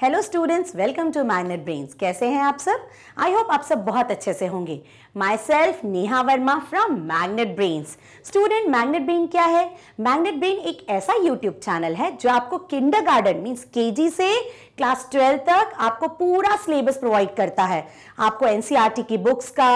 Hello students welcome to Minor Brains कैसे हैं आप सब आई होप आप सब बहुत अच्छे से होंगे myself Neha Verma from Magnet Brains student Magnet Brain क्या है मैग्नेट ब्रेन एक ऐसा यूट्यूब चैनल है जो आपको किंडर गार्डन मीन्स के से क्लास ट्वेल्व तक आपको पूरा सिलेबस प्रोवाइड करता है आपको एनसीआर e की बुक्स का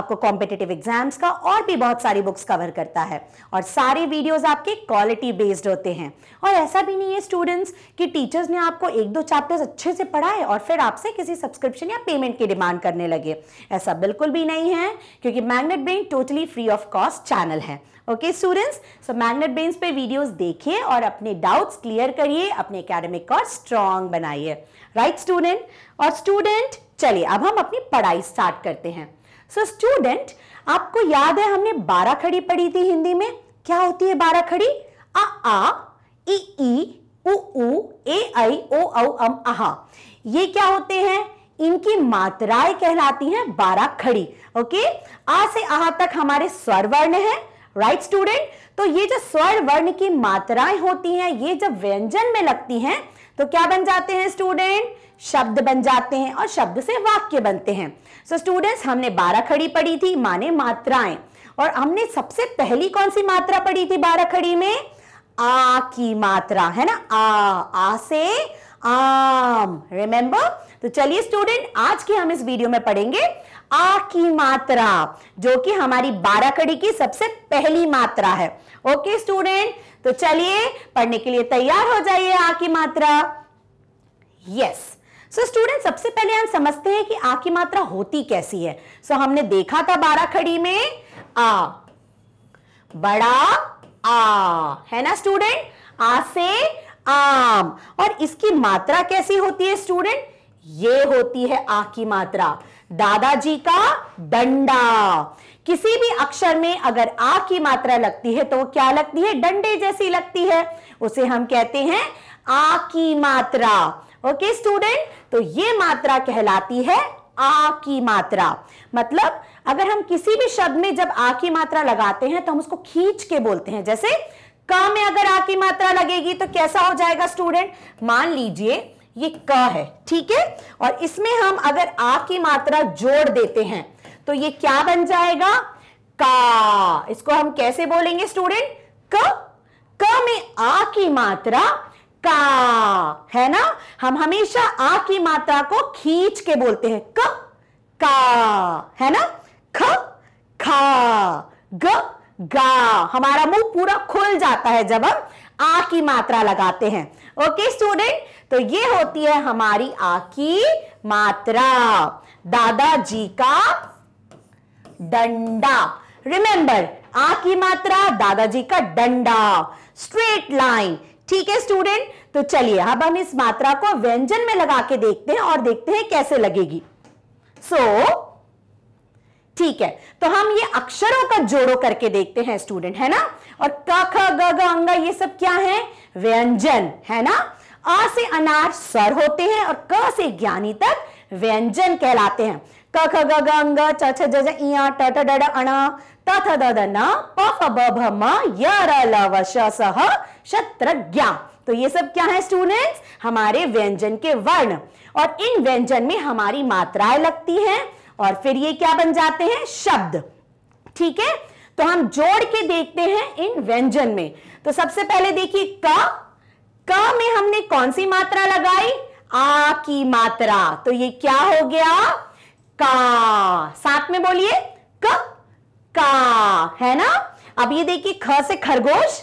आपको कॉम्पिटेटिव एग्जाम्स का और भी बहुत सारी बुक्स कवर करता है और सारे वीडियोज आपके क्वालिटी बेस्ड होते हैं और ऐसा भी नहीं है स्टूडेंट्स कि टीचर्स ने आपको एक दो चैप्टर्स अच्छे से पढ़ाए और फिर आपसे किसी सब्सक्रिप्शन या पेमेंट की डिमांड करने लगे ऐसा बिल्कुल भी नहीं है क्योंकि Magnet Brain totally free of cost channel है okay students so Magnet Brains पे वीडियोस देखिए और अपने डाउट्स क्लियर करिए अपने एकेडमिक और स्ट्रांग बनाइए राइट स्टूडेंट और स्टूडेंट चलिए अब हम अपनी पढ़ाई स्टार्ट करते हैं सो so, स्टूडेंट आपको याद है हमने बारह खड़ी पढ़ी थी हिंदी में क्या होती है बारह खड़ी आ आ इ ई उ उ ए आई ओ औ अम आहा ये क्या होते हैं इनकी मात्राएं कहलाती हैं बारह खड़ी ओके आ से आहा तक हमारे स्वर वर्ण है राइट right, स्टूडेंट तो ये जो स्वर वर्ण की मात्राएं होती हैं ये जब व्यंजन में लगती हैं तो क्या बन जाते हैं स्टूडेंट शब्द बन जाते हैं और शब्द से वाक्य बनते हैं सो so, स्टूडेंट्स हमने बारह खड़ी पढ़ी थी माने मात्राएं और हमने सबसे पहली कौन सी मात्रा पढ़ी थी बारह खड़ी में आ की मात्रा है ना आ आ से आम रिमेंबर तो चलिए स्टूडेंट आज की हम इस वीडियो में पढ़ेंगे आ की मात्रा जो कि हमारी कड़ी की सबसे पहली मात्रा है ओके स्टूडेंट तो चलिए पढ़ने के लिए तैयार हो जाइए आ की मात्रा यस सो स्टूडेंट सबसे पहले हम समझते हैं कि आ की मात्रा होती कैसी है सो so, हमने देखा था खड़ी में आ बड़ा आ है ना स्टूडेंट आ से आम और इसकी मात्रा कैसी होती है स्टूडेंट ये होती है आ की मात्रा दादाजी का डंडा किसी भी अक्षर में अगर आ की मात्रा लगती है तो वो क्या लगती है डंडे जैसी लगती है उसे हम कहते हैं आ की मात्रा ओके स्टूडेंट तो ये मात्रा कहलाती है आ की मात्रा मतलब अगर हम किसी भी शब्द में जब आ की मात्रा लगाते हैं तो हम उसको खींच के बोलते हैं जैसे क में अगर आ की मात्रा लगेगी तो कैसा हो जाएगा स्टूडेंट मान लीजिए ये क है ठीक है और इसमें हम अगर आ की मात्रा जोड़ देते हैं तो ये क्या बन जाएगा का इसको हम कैसे बोलेंगे स्टूडेंट क क में आ की मात्रा का है ना हम हमेशा आ की मात्रा को खींच के बोलते हैं क का है ना ख खा ग गा हमारा मुंह पूरा खुल जाता है जब हम आ की मात्रा लगाते हैं ओके स्टूडेंट तो ये होती है हमारी आ की मात्रा दादाजी का डंडा रिमेंबर आ की मात्रा दादाजी का डंडा स्ट्रेट लाइन ठीक है स्टूडेंट तो चलिए अब हम इस मात्रा को व्यंजन में लगा के देखते हैं और देखते हैं कैसे लगेगी सो so, ठीक है तो हम ये अक्षरों का जोड़ो करके देखते हैं स्टूडेंट है ना और क ख ग ग ये सब क्या है व्यंजन है ना आ से अनार सर होते हैं और क से ज्ञानी तक व्यंजन कहलाते हैं क ख ग ग ङ च छ ज ज इ आ ट ट ड ड अण त थ द द न प फ ब भ म य र ल व श स ह शत्रज्ञा तो ये सब क्या है स्टूडेंट्स हमारे व्यंजन के वर्ण और इन व्यंजन में हमारी मात्राएं लगती हैं और फिर ये क्या बन जाते हैं शब्द ठीक है तो हम जोड़ के देखते हैं इन व्यंजन में तो सबसे पहले देखिए क कौन सी मात्रा लगाई आ की मात्रा तो ये क्या हो गया का साथ में बोलिए क का है ना अब ये देखिए ख से खरगोश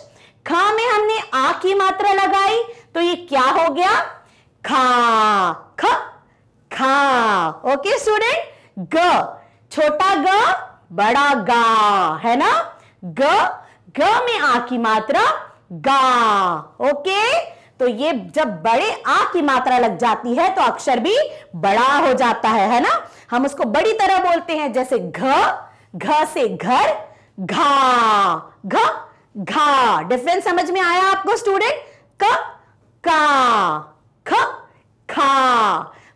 ख में हमने आ की मात्रा लगाई तो ये क्या हो गया खा ख खा ओके स्टूडेंट ग छोटा ग बड़ा गा है ना ग ग में आ की मात्रा गा ओके तो ये जब बड़े आ की मात्रा लग जाती है तो अक्षर भी बड़ा हो जाता है है ना हम उसको बड़ी तरह बोलते हैं जैसे घ घ से घर घा घ घा डिफरेंस समझ में आया आपको स्टूडेंट क का ख खा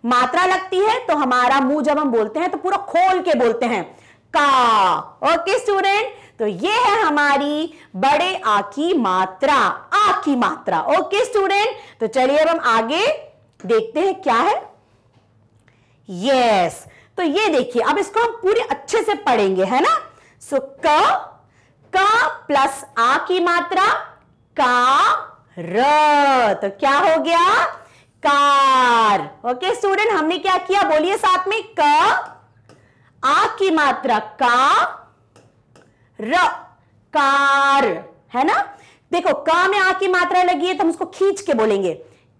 मात्रा लगती है तो हमारा मुंह जब हम बोलते हैं तो पूरा खोल के बोलते हैं का ओके स्टूडेंट तो ये है हमारी बड़े आ की मात्रा आ की मात्रा ओके स्टूडेंट तो चलिए अब हम आगे देखते हैं क्या है यस yes. तो ये देखिए अब इसको हम पूरे अच्छे से पढ़ेंगे है ना सो क क प्लस आ की मात्रा का र तो क्या हो गया कार ओके स्टूडेंट हमने क्या किया बोलिए साथ में क आ की मात्रा का र कार है ना देखो का में आ की मात्रा लगी है तो हम उसको खींच के बोलेंगे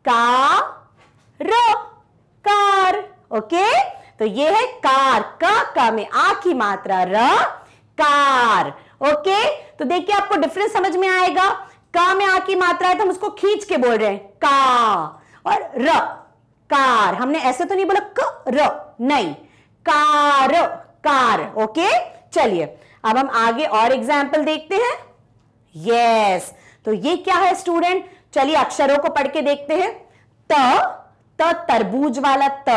का र कार ओके तो ये है कार का का में आ की मात्रा र कार ओके तो देखिए आपको डिफरेंस समझ में आएगा का में आ की मात्रा है तो हम उसको खींच के बोल रहे हैं का और र कार हमने ऐसे तो नहीं बोला क र नहीं कार कार ओके चलिए अब हम आगे और एग्जाम्पल देखते हैं यस yes. तो ये क्या है स्टूडेंट चलिए अक्षरों को पढ़ के देखते हैं त त तरबूज वाला त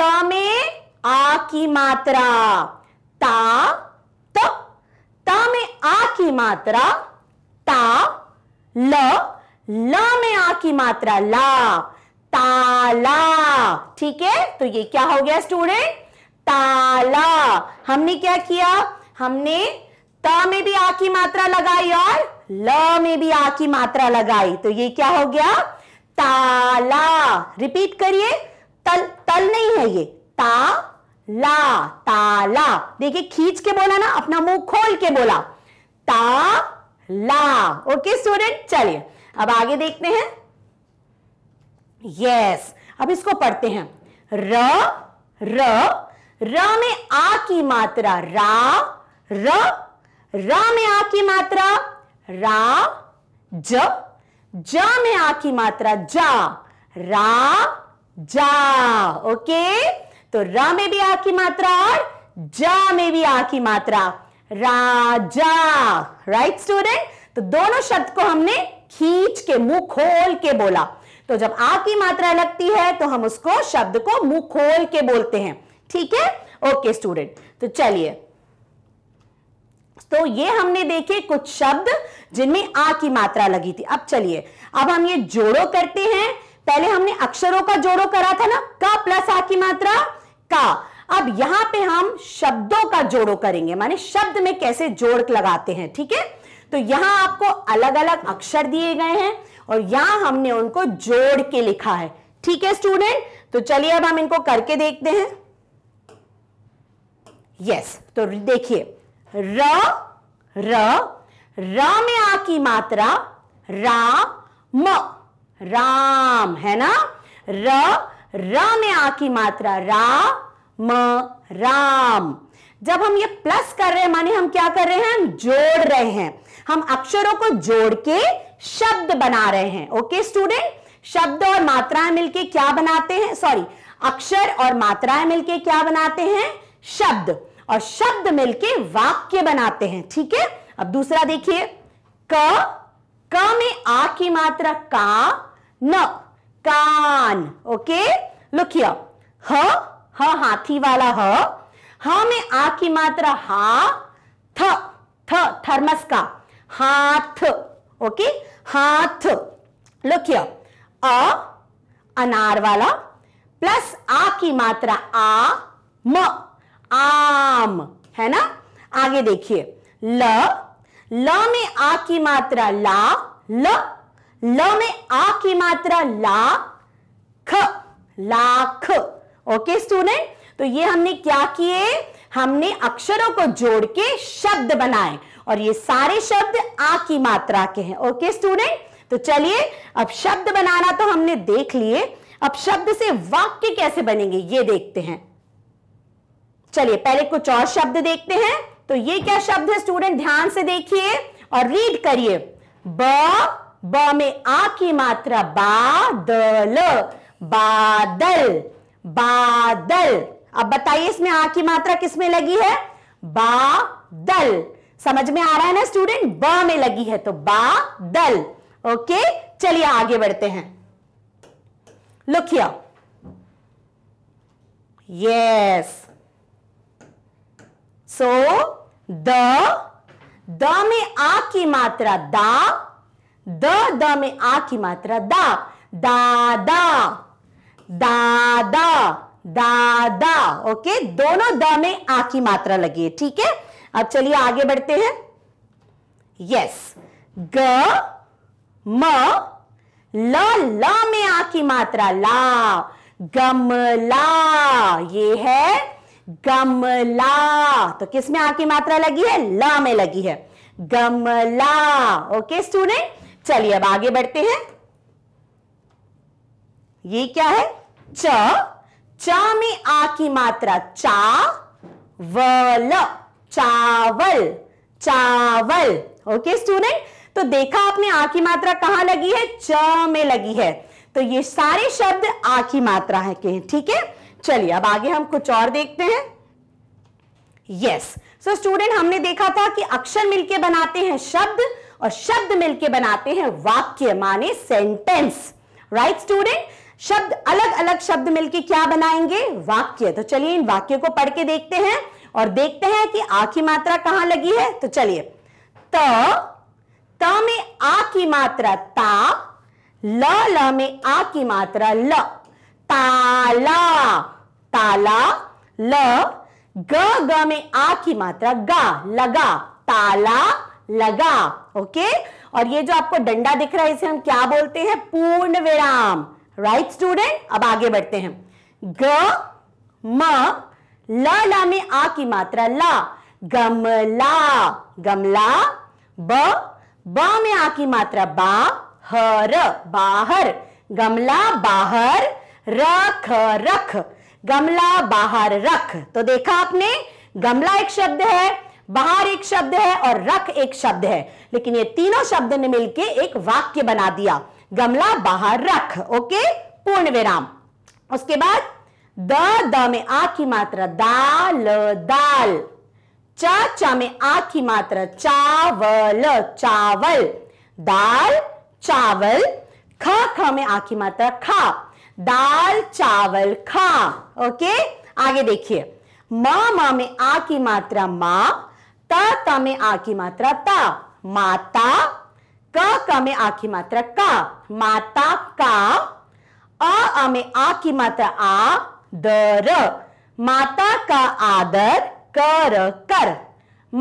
त में आ की मात्रा ता त त में आ की मात्रा ता ल ल में आ की मात्रा ला ताला ठीक है तो ये क्या हो गया स्टूडेंट ताला हमने क्या किया हमने त में भी आ की मात्रा लगाई और ल में भी आ की मात्रा लगाई तो ये क्या हो गया ताला रिपीट करिए तल तल नहीं है ये ता ला ताला देखिए खींच के बोला ना अपना मुंह खोल के बोला ता ला ओके स्टूडेंट चलिए अब आगे देखते हैं यस अब इसको पढ़ते हैं र र र में आ की मात्रा रा र रा में आ की मात्रा रा ज ज में आ की मात्रा जा रा जा ओके तो रा में भी आ की मात्रा और जा में भी आ की मात्रा राजा राइट स्टूडेंट तो दोनों शब्द को हमने खींच के मुंह खोल के बोला तो जब आ की मात्रा लगती है तो हम उसको शब्द को मुंह खोल के बोलते हैं ठीक है ओके स्टूडेंट तो चलिए तो ये हमने देखे कुछ शब्द जिनमें आ की मात्रा लगी थी अब चलिए अब हम ये जोड़ो करते हैं पहले हमने अक्षरों का जोड़ो करा था ना का प्लस आ की मात्रा का अब यहां पे हम शब्दों का जोड़ो करेंगे माने शब्द में कैसे जोड़ लगाते हैं ठीक है तो यहां आपको अलग अलग अक्षर दिए गए हैं और यहां हमने उनको जोड़ के लिखा है ठीक है स्टूडेंट तो चलिए अब हम इनको करके देखते हैं यस तो देखिए र र र में आ की मात्रा राम राम है ना र र में आ की मात्रा रा म राम जब हम ये प्लस कर रहे हैं माने हम क्या कर रहे हैं हम जोड़ रहे हैं हम अक्षरों को जोड़ के शब्द बना रहे हैं ओके स्टूडेंट शब्द और मात्राएं मिलके क्या बनाते हैं सॉरी अक्षर और मात्राएं मिलके क्या बनाते हैं शब्द और शब्द मिलके वाक्य बनाते हैं ठीक है अब दूसरा देखिए क क में आ की मात्रा का न कान ओके लुक हियर ह ह हाथी वाला ह ह में आ की मात्रा हा थ थ थर्मस का हाथ ओके हाथ लुक हियर अ अनार वाला प्लस आ की मात्रा आ म आम है ना आगे देखिए ल ल में आ की मात्रा ला ल ल में आ की मात्रा ला ख लाख ओके स्टूडेंट तो ये हमने क्या किए हमने अक्षरों को जोड़ के शब्द बनाए और ये सारे शब्द आ की मात्रा के हैं ओके स्टूडेंट तो चलिए अब शब्द बनाना तो हमने देख लिए अब शब्द से वाक्य कैसे बनेंगे ये देखते हैं चलिए पहले कुछ और शब्द देखते हैं तो ये क्या शब्द है स्टूडेंट ध्यान से देखिए और रीड करिए ब ब में आ की मात्रा बादल बादल बादल अब बताइए इसमें आ की मात्रा किसमें लगी है बादल समझ में आ रहा है ना स्टूडेंट ब में लगी है तो बादल ओके चलिए आगे बढ़ते हैं लुखिया yes yes. So the the में आ की मात्रा दा द द में आ की मात्रा दा दादा दादा दादा ओके दोनों द में आ की मात्रा लगी है ठीक है अब चलिए आगे बढ़ते हैं यस ग म ल ल में आ की मात्रा ला गमला ये है गमला तो किस में आके मात्रा लगी है ला में लगी है गमला ओके स्टूडेंट चलिए अब आगे बढ़ते हैं ये क्या है च च में आ की मात्रा चा वल चावल चावल ओके स्टूडेंट तो देखा आपने आ की मात्रा कहां लगी है च में लगी है तो ये सारे शब्द आ की मात्रा है के ठीक है चलिए अब आगे हम कुछ और देखते हैं यस सो स्टूडेंट हमने देखा था कि अक्षर मिलके बनाते हैं शब्द और शब्द मिलके बनाते हैं वाक्य माने सेंटेंस राइट स्टूडेंट शब्द अलग अलग शब्द मिलके क्या बनाएंगे वाक्य तो चलिए इन वाक्यों को पढ़ के देखते हैं और देखते हैं कि आ की मात्रा कहां लगी है तो चलिए त त में आ की मात्रा ता ल ल में आ की मात्रा ल ताला ताला ल ग ग में आ की मात्रा गा लगा ताला लगा ओके और ये जो आपको डंडा दिख रहा है इसे हम क्या बोलते हैं पूर्ण विराम राइट स्टूडेंट अब आगे बढ़ते हैं ग म ल ला में आ की मात्रा ला गमला गमला ब ब में आ की मात्रा बा हर बाहर गमला बाहर रख रख गमला बाहर रख तो देखा आपने गमला एक शब्द है बाहर एक शब्द है और रख एक शब्द है लेकिन ये तीनों शब्द ने मिलके एक वाक्य बना दिया गमला बाहर रख ओके पूर्ण विराम उसके बाद द द में आ की मात्रा दाल दाल चा च में आ की मात्रा चावल चावल दाल चावल ख ख में आ की मात्रा खा दाल चावल खा ओके आगे देखिए म मा में आ की मात्रा मा त ता में आ की मात्रा ता माता क का में आ की मात्रा का माता का आ में आ की मात्रा आ दर माता का आदर कर कर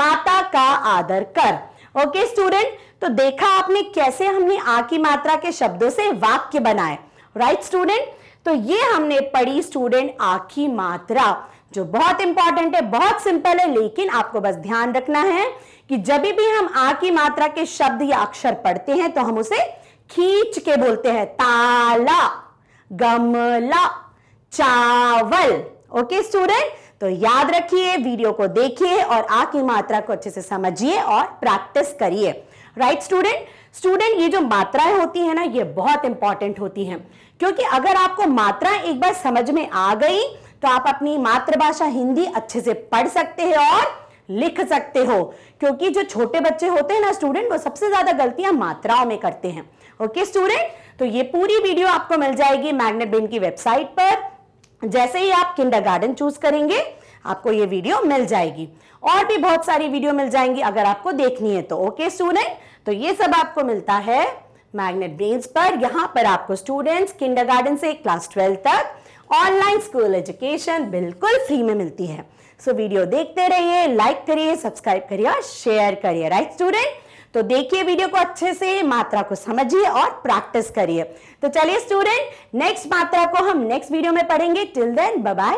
माता का आदर कर ओके स्टूडेंट तो देखा आपने कैसे हमने आ की मात्रा के शब्दों से वाक्य बनाए राइट right, स्टूडेंट तो ये हमने पढ़ी स्टूडेंट आखी मात्रा जो बहुत इंपॉर्टेंट है बहुत सिंपल है लेकिन आपको बस ध्यान रखना है कि जब भी हम आ की मात्रा के शब्द या अक्षर पढ़ते हैं तो हम उसे खींच के बोलते हैं ताला गमला चावल ओके स्टूडेंट तो याद रखिए वीडियो को देखिए और आ की मात्रा को अच्छे से समझिए और प्रैक्टिस करिए राइट स्टूडेंट स्टूडेंट ये जो मात्राएं होती है ना ये बहुत इंपॉर्टेंट होती हैं क्योंकि अगर आपको मात्रा एक बार समझ में आ गई तो आप अपनी मातृभाषा हिंदी अच्छे से पढ़ सकते हैं और लिख सकते हो क्योंकि जो छोटे बच्चे होते हैं ना स्टूडेंट वो सबसे ज्यादा गलतियां मात्राओं में करते हैं ओके स्टूडेंट तो ये पूरी वीडियो आपको मिल जाएगी मैग्नेट बिन की वेबसाइट पर जैसे ही आप किंडर गार्डन चूज करेंगे आपको ये वीडियो मिल जाएगी और भी बहुत सारी वीडियो मिल जाएंगी अगर आपको देखनी है तो ओके स्टूडेंट तो ये सब आपको मिलता है मैग्नेट ब्रेन्स पर यहाँ पर आपको स्टूडेंट्स किंडर से क्लास ट्वेल्व तक ऑनलाइन स्कूल एजुकेशन बिल्कुल फ्री में मिलती है सो so, वीडियो देखते रहिए लाइक करिए सब्सक्राइब करिए और शेयर करिए राइट स्टूडेंट तो देखिए वीडियो को अच्छे से मात्रा को समझिए और प्रैक्टिस करिए तो चलिए स्टूडेंट नेक्स्ट मात्रा को हम नेक्स्ट वीडियो में पढ़ेंगे टिल देन बाय